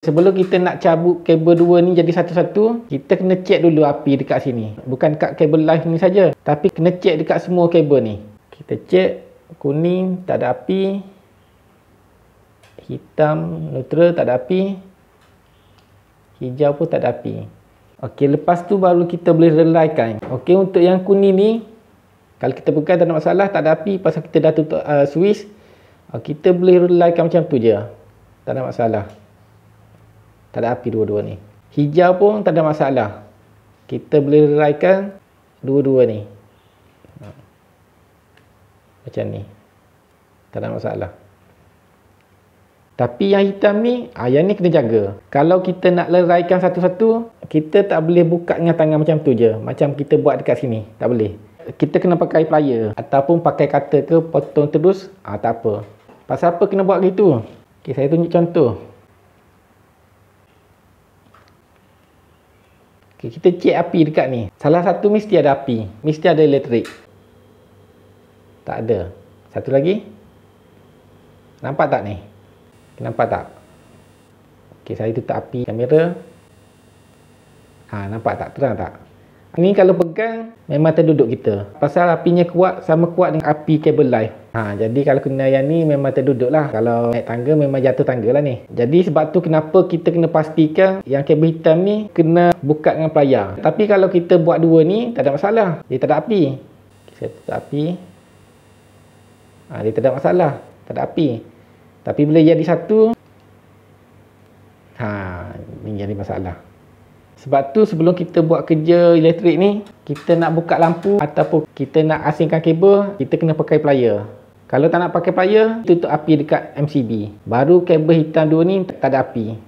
Sebelum kita nak cabut kabel dua ni jadi satu-satu, kita kena check dulu api dekat sini. Bukan kat kabel live ni saja, tapi kena check dekat semua kabel ni. Kita check kuning tak ada api. Hitam neutral tak ada api. Hijau pun tak ada api. Okey, lepas tu baru kita boleh relaikan. Okey, untuk yang kuning ni kalau kita buka tak ada masalah, tak ada api pasal kita dah tutup uh, switch. Uh, kita boleh relaikan macam tu je. Tak ada masalah. Tak ada api dua-dua ni. Hijau pun tak ada masalah. Kita boleh leraikan dua-dua ni. Macam ni. Tak ada masalah. Tapi yang hitam ni, ah, yang ni kena jaga. Kalau kita nak leraikan satu-satu, kita tak boleh buka dengan tangan macam tu je. Macam kita buat dekat sini. Tak boleh. Kita kena pakai player Ataupun pakai kata ke potong terus. Ah, tak apa. Pasal apa kena buat gitu? Okay, saya tunjuk contoh. Okay, kita cek api dekat ni. Salah satu mesti ada api. Mesti ada elektrik. Tak ada. Satu lagi. Nampak tak ni? nampak tak? Okay, saya tutup api kamera. Ha, nampak tak? Terang tak? Ni kalau pegang memang terduduk kita. Pasal apinya kuat sama kuat dengan api kabel live. Ha, jadi kalau kena yang ni memang terduduk lah Kalau naik tangga memang jatuh tangga lah ni Jadi sebab tu kenapa kita kena pastikan Yang kabel hitam ni kena buka dengan pelayar Tapi kalau kita buat dua ni tak ada masalah Dia tak ada api Saya tutup api ha, Dia tak ada masalah Tak ada api Tapi bila jadi satu ha, Ini jadi masalah sebab tu sebelum kita buat kerja elektrik ni, kita nak buka lampu ataupun kita nak asingkan kabel, kita kena pakai player. Kalau tak nak pakai plier, tutup api dekat MCB. Baru kabel hitam dua ni tak ada api.